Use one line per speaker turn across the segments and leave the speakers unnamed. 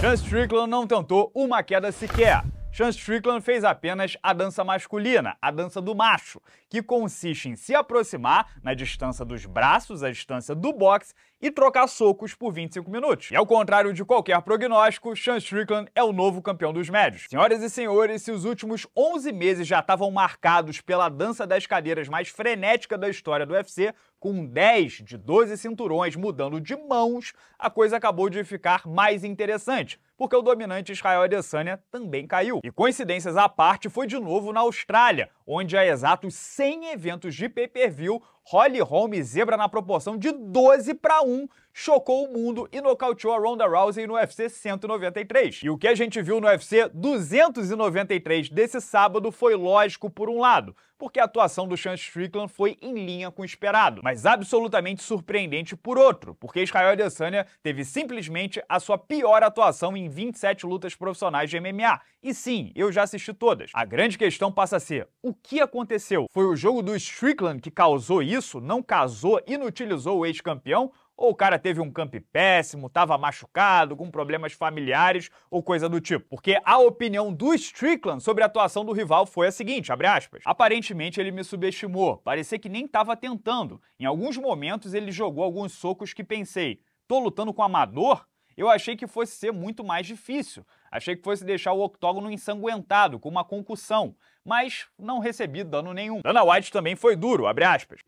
Chance Strickland não tentou uma queda sequer. Chance Strickland fez apenas a dança masculina, a dança do macho, que consiste em se aproximar na distância dos braços, a distância do boxe, e trocar socos por 25 minutos. E ao contrário de qualquer prognóstico, Chance Strickland é o novo campeão dos médios. Senhoras e senhores, se os últimos 11 meses já estavam marcados pela dança das cadeiras mais frenética da história do UFC, com 10 de 12 cinturões mudando de mãos, a coisa acabou de ficar mais interessante, porque o dominante Israel Adesanya também caiu. E coincidências à parte, foi de novo na Austrália, onde há exatos 100 eventos de pay-per-view, Holly Holm e Zebra na proporção de 12 para 1 chocou o mundo e nocauteou a Ronda Rousey no UFC 193. E o que a gente viu no UFC 293 desse sábado foi lógico por um lado, porque a atuação do Sean Strickland foi em linha com o esperado, mas absolutamente surpreendente por outro, porque Israel Adesanya teve simplesmente a sua pior atuação em 27 lutas profissionais de MMA. E sim, eu já assisti todas. A grande questão passa a ser: o que aconteceu? Foi o jogo do Strickland que causou isso? Não casou, inutilizou o ex-campeão? ou o cara teve um camp péssimo, estava machucado, com problemas familiares ou coisa do tipo. Porque a opinião do Strickland sobre a atuação do rival foi a seguinte, abre aspas, aparentemente ele me subestimou, parecia que nem estava tentando. Em alguns momentos ele jogou alguns socos que pensei, tô lutando com amador? Eu achei que fosse ser muito mais difícil. Achei que fosse deixar o octógono ensanguentado, com uma concussão mas não recebi dano nenhum. Dana White também foi duro,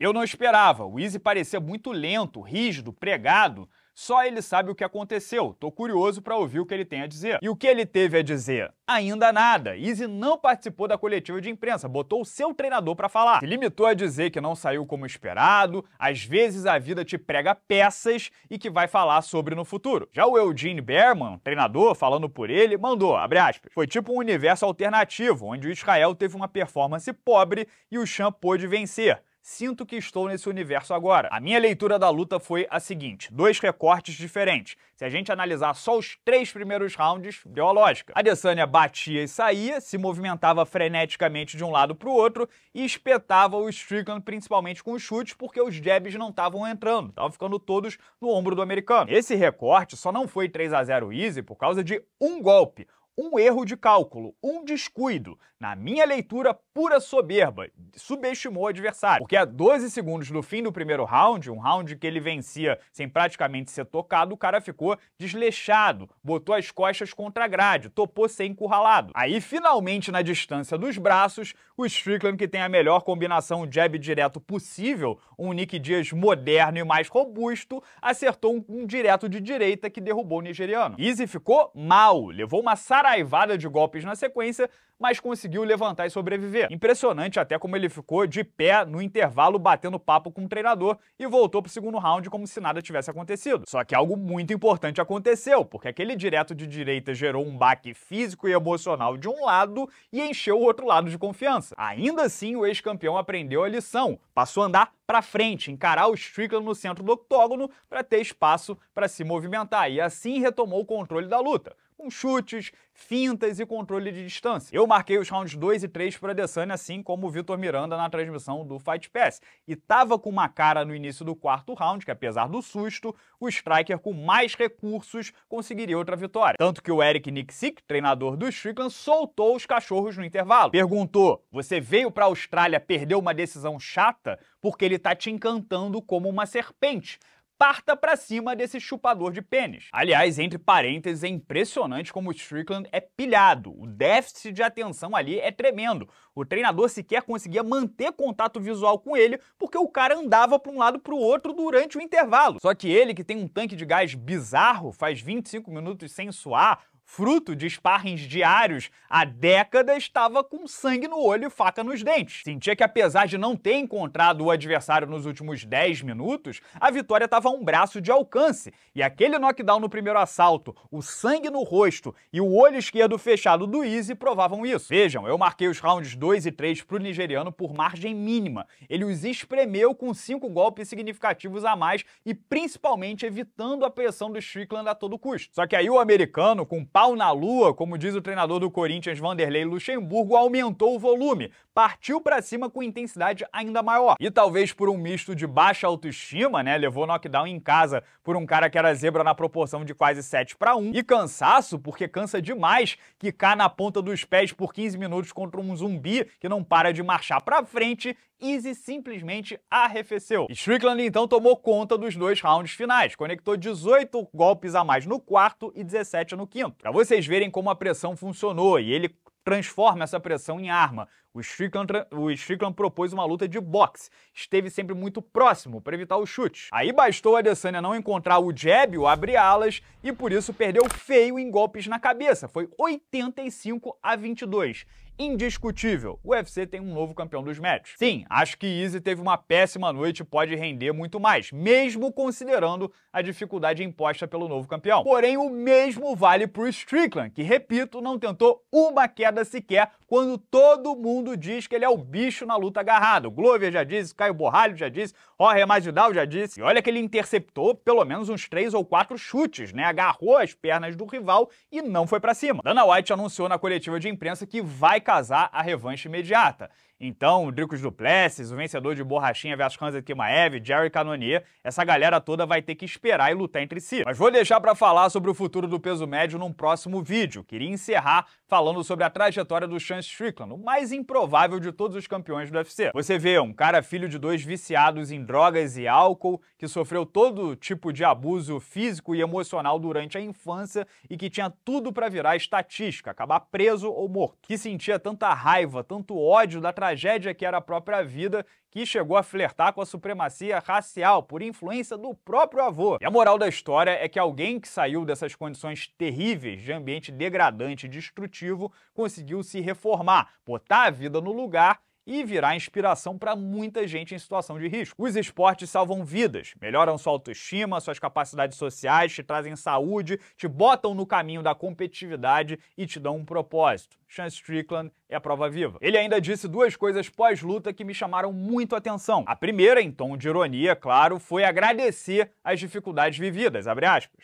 Eu não esperava, o Easy parecia muito lento, rígido, pregado, só ele sabe o que aconteceu. Tô curioso para ouvir o que ele tem a dizer. E o que ele teve a dizer? Ainda nada. Easy não participou da coletiva de imprensa, botou o seu treinador para falar. Se limitou a dizer que não saiu como esperado, às vezes a vida te prega peças e que vai falar sobre no futuro. Já o Eugene Berman, treinador, falando por ele, mandou, abre aspas, foi tipo um universo alternativo, onde o Israel teve uma performance pobre e o Champ pôde vencer Sinto que estou nesse universo agora. A minha leitura da luta foi a seguinte: dois recortes diferentes. Se a gente analisar só os três primeiros rounds, deu a lógica. Adesanya batia e saía, se movimentava freneticamente de um lado para o outro e espetava o Strickland principalmente com os chutes, porque os jabs não estavam entrando, estavam ficando todos no ombro do americano. Esse recorte só não foi 3 a 0 easy por causa de um golpe um erro de cálculo, um descuido, na minha leitura, pura soberba, subestimou o adversário. Porque a 12 segundos do fim do primeiro round, um round que ele vencia sem praticamente ser tocado, o cara ficou desleixado, botou as costas contra a grade, topou ser encurralado. Aí, finalmente, na distância dos braços, o Strickland, que tem a melhor combinação jab direto possível, um Nick Diaz moderno e mais robusto, acertou um, direto de direita que derrubou o nigeriano. Easy ficou mal, levou uma saraivada de golpes na sequência, mas conseguiu levantar e sobreviver. Impressionante até como ele ficou de pé no intervalo batendo papo com o treinador e voltou pro segundo round como se nada tivesse acontecido. Só que algo muito importante aconteceu, porque aquele direto de direita gerou um baque físico e emocional de um lado e encheu o outro lado de confiança. Ainda assim, o ex-campeão aprendeu a lição, passou a andar para frente, encarar o Strickland no centro do octógono para ter espaço para se movimentar e assim retomou o controle da luta com chutes, fintas e controle de distância. Eu marquei os rounds 2 e 3 para Adesanya, assim como o Vitor Miranda na transmissão do Fight Pass, e tava com uma cara no início do quarto round que, apesar do susto, o striker com mais recursos conseguiria outra vitória. Tanto que o Eric Nixik, treinador do Strickland, soltou os cachorros no intervalo. Perguntou, você veio para a Austrália perder uma decisão chata? Porque ele tá te encantando como uma serpente parta para cima desse chupador de pênis. Aliás, entre parênteses, é impressionante como o Strickland é pilhado. O déficit de atenção ali é tremendo. O treinador sequer conseguia manter contato visual com ele porque o cara andava para um lado para o outro durante o intervalo. Só que ele, que tem um tanque de gás bizarro, faz 25 minutos sem suar, fruto de sparrings diários há décadas, estava com sangue no olho e faca nos dentes. Sentia que, apesar de não ter encontrado o adversário nos últimos 10 minutos, a vitória estava a um braço de alcance. E aquele knockdown no primeiro assalto, o sangue no rosto e o olho esquerdo fechado do Easy provavam isso. Vejam, eu marquei os rounds 2 e 3 para o nigeriano por margem mínima. Ele os espremeu com cinco golpes significativos a mais e principalmente evitando a pressão do Strickland a todo custo. Só que aí o americano, com um pau na lua, como diz o treinador do Corinthians Vanderlei Luxemburgo, aumentou o volume, partiu para cima com intensidade ainda maior. E talvez por um misto de baixa autoestima, né, levou knockdown em casa por um cara que era zebra na proporção de quase 7 para 1, e cansaço, porque cansa demais quicar na ponta dos pés por 15 minutos contra um zumbi que não para de marchar para frente, Easy simplesmente arrefeceu. Strickland então tomou conta dos dois rounds finais, conectou 18 golpes a mais no quarto e 17 no quinto. Para vocês verem como a pressão funcionou e ele transforma essa pressão em arma. O Strickland, o Strickland propôs uma luta de boxe. Esteve sempre muito próximo para evitar o chute. Aí bastou a Adesanya não encontrar o jab, o abre-alas, e por isso perdeu feio em golpes na cabeça. Foi 85 a 22 indiscutível. O UFC tem um novo campeão dos médios. Sim, acho que Easy teve uma péssima noite e pode render muito mais, mesmo considerando a dificuldade imposta pelo novo campeão. Porém, o mesmo vale para Strickland, que, repito, não tentou uma queda sequer quando todo mundo diz que ele é o bicho na luta agarrado. Glover já disse, Caio Borralho já disse, Jorge Masvidal já disse. E olha que ele interceptou pelo menos uns três ou quatro chutes, né? Agarrou as pernas do rival e não foi para cima. Dana White anunciou na coletiva de imprensa que vai casar a revanche imediata. Então, o Dricos Duplessis, o vencedor de Borrachinha vs Hansa Kimaev, Jerry Cannonier, essa galera toda vai ter que esperar e lutar entre si. Mas vou deixar para falar sobre o futuro do peso médio num próximo vídeo. Queria encerrar falando sobre a trajetória do Sean Strickland, o mais improvável de todos os campeões do UFC. Você vê um cara filho de dois viciados em drogas e álcool, que sofreu todo tipo de abuso físico e emocional durante a infância e que tinha tudo para virar estatística, acabar preso ou morto. Que sentia tanta raiva, tanto ódio da tragédia que era a própria vida, que chegou a flertar com a supremacia racial por influência do próprio avô. E a moral da história é que alguém que saiu dessas condições terríveis de ambiente degradante e destrutivo conseguiu se reformar, botar a vida no lugar e virar inspiração para muita gente em situação de risco. Os esportes salvam vidas, melhoram sua autoestima, suas capacidades sociais, te trazem saúde, te botam no caminho da competitividade e te dão um propósito. Sean Strickland é a prova viva. Ele ainda disse duas coisas pós-luta que me chamaram muito a atenção. A primeira, em tom de ironia, claro, foi agradecer as dificuldades vividas,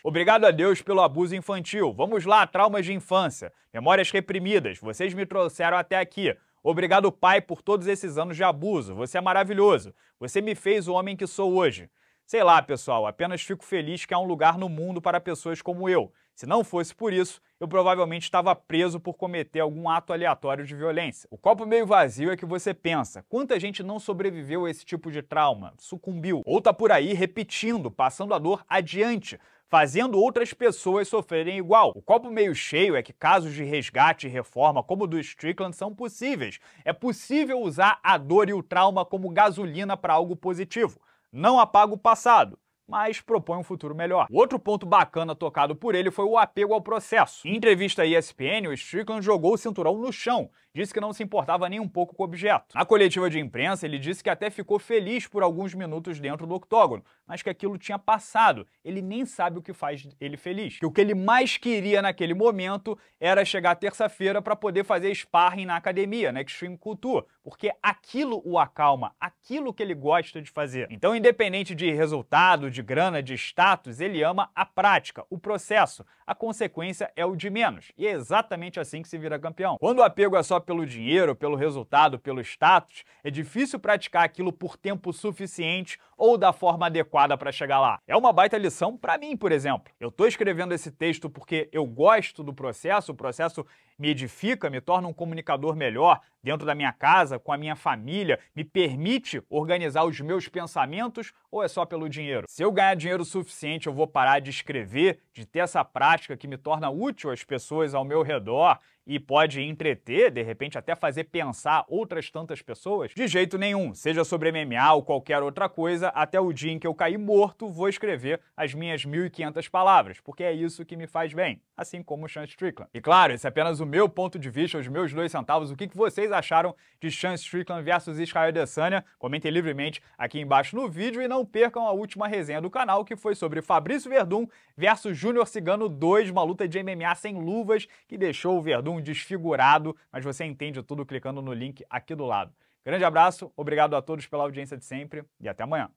Obrigado a Deus pelo abuso infantil. Vamos lá, traumas de infância, memórias reprimidas, vocês me trouxeram até aqui. Obrigado, Pai, por todos esses anos de abuso. Você é maravilhoso. Você me fez o homem que sou hoje. Sei lá, pessoal, apenas fico feliz que há um lugar no mundo para pessoas como eu. Se não fosse por isso, eu provavelmente estava preso por cometer algum ato aleatório de violência. O copo meio vazio é que você pensa: quanta gente não sobreviveu a esse tipo de trauma, sucumbiu, ou tá por aí repetindo, passando a dor adiante, fazendo outras pessoas sofrerem igual. O copo meio cheio é que casos de resgate e reforma, como o do Strickland, são possíveis. É possível usar a dor e o trauma como gasolina para algo positivo. Não apaga o passado mas propõe um futuro melhor. O outro ponto bacana tocado por ele foi o apego ao processo. Em entrevista à ESPN, o Strickland jogou o cinturão no chão disse que não se importava nem um pouco com o objeto. Na coletiva de imprensa, ele disse que até ficou feliz por alguns minutos dentro do octógono, mas que aquilo tinha passado. Ele nem sabe o que faz ele feliz. Que o que ele mais queria naquele momento era chegar terça-feira para poder fazer sparring na academia, na né, Extreme Couture, porque aquilo o acalma, aquilo que ele gosta de fazer. Então, independente de resultado, de grana, de status, ele ama a prática, o processo. A consequência é o de menos. E é exatamente assim que se vira campeão. Quando o apego é só pelo dinheiro, pelo resultado, pelo status, é difícil praticar aquilo por tempo suficiente ou da forma adequada para chegar lá. É uma baita lição para mim, por exemplo. Eu estou escrevendo esse texto porque eu gosto do processo, o processo me edifica, me torna um comunicador melhor dentro da minha casa, com a minha família, me permite organizar os meus pensamentos ou é só pelo dinheiro? Se eu ganhar dinheiro suficiente, eu vou parar de escrever, de ter essa prática que me torna útil às pessoas ao meu redor e pode entreter, de repente até fazer pensar outras tantas pessoas? De jeito nenhum, seja sobre MMA ou qualquer outra coisa, até o dia em que eu cair morto, vou escrever as minhas 1500 palavras, porque é isso que me faz bem, assim como o Sean Strickland. E claro, esse é apenas o meu ponto de vista, os meus dois centavos, o que vocês acharam de Chance Strickland versus Israel Adesanya. Comentem livremente aqui embaixo no vídeo e não percam a última resenha do canal, que foi sobre Fabrício Verdun versus Júnior Cigano 2, uma luta de MMA sem luvas, que deixou o Verdun desfigurado, mas você entende tudo clicando no link aqui do lado. Grande abraço, obrigado a todos pela audiência de sempre e até amanhã.